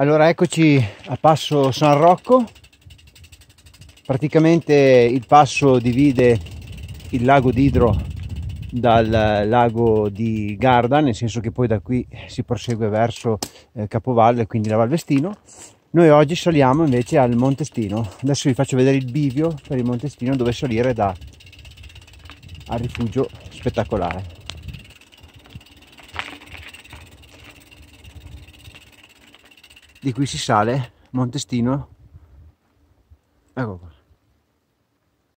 Allora eccoci a Passo San Rocco, praticamente il passo divide il lago d'Idro dal lago di Garda, nel senso che poi da qui si prosegue verso eh, Capovalle, quindi la Valvestino. Noi oggi saliamo invece al Montestino, adesso vi faccio vedere il bivio per il Montestino dove salire da al rifugio spettacolare. di qui si sale Montestino ecco qua